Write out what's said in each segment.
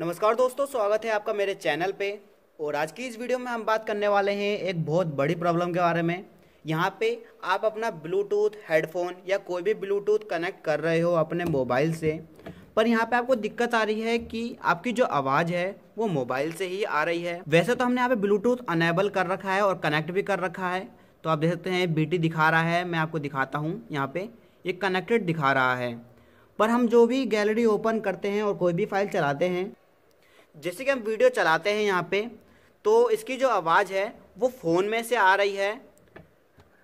नमस्कार दोस्तों स्वागत है आपका मेरे चैनल पे और आज की इस वीडियो में हम बात करने वाले हैं एक बहुत बड़ी प्रॉब्लम के बारे में यहाँ पे आप अपना ब्लूटूथ हेडफोन या कोई भी ब्लूटूथ कनेक्ट कर रहे हो अपने मोबाइल से पर यहाँ पे आपको दिक्कत आ रही है कि आपकी जो आवाज़ है वो मोबाइल से ही आ रही है वैसे तो हमने यहाँ पे ब्लूटूथ अनेबल कर रखा है और कनेक्ट भी कर रखा है तो आप देख सकते हैं बीटी दिखा रहा है मैं आपको दिखाता हूँ यहाँ पे ये कनेक्टेड दिखा रहा है पर हम जो भी गैलरी ओपन करते हैं और कोई भी फाइल चलाते हैं जैसे कि हम वीडियो चलाते हैं यहाँ पे तो इसकी जो आवाज़ है वो फ़ोन में से आ रही है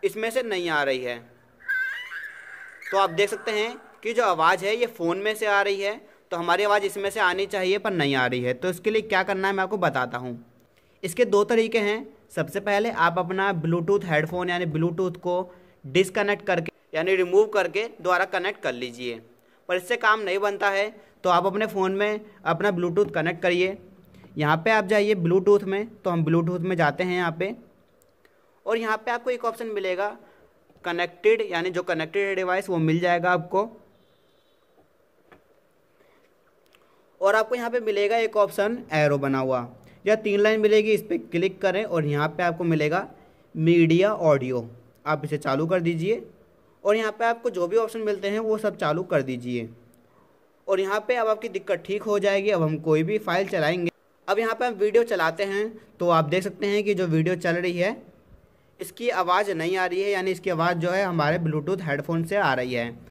इसमें से नहीं आ रही है तो आप देख सकते हैं कि जो आवाज़ है ये फ़ोन में से आ रही है तो हमारी आवाज़ इसमें से आनी चाहिए पर नहीं आ रही है तो इसके लिए क्या करना है मैं आपको बताता हूँ इसके दो तरीके हैं सबसे पहले आप अपना ब्लूटूथ हेडफोन यानी ब्लूटूथ को डिसकनेक्ट करके यानी रिमूव करके दोबारा कनेक्ट कर लीजिए पर इससे काम नहीं बनता है तो आप अपने फ़ोन में अपना ब्लूटूथ कनेक्ट करिए यहाँ पे आप जाइए ब्लूटूथ में तो हम ब्लूटूथ में जाते हैं यहाँ पे और यहाँ पे आपको एक ऑप्शन मिलेगा कनेक्टेड यानी जो कनेक्टेड डिवाइस वो मिल जाएगा आपको और आपको यहाँ पे मिलेगा एक ऑप्शन एरो बना हुआ या तीन लाइन मिलेगी इस पर क्लिक करें और यहाँ पे आपको मिलेगा मीडिया ऑडियो आप इसे चालू कर दीजिए और यहाँ पे आपको जो भी ऑप्शन मिलते हैं वो सब चालू कर दीजिए और यहाँ पे अब आपकी दिक्कत ठीक हो जाएगी अब हम कोई भी फाइल चलाएंगे अब यहाँ पे हम वीडियो चलाते हैं तो आप देख सकते हैं कि जो वीडियो चल रही है इसकी आवाज़ नहीं आ रही है यानी इसकी आवाज़ जो है हमारे ब्लूटूथ हेडफोन से आ रही है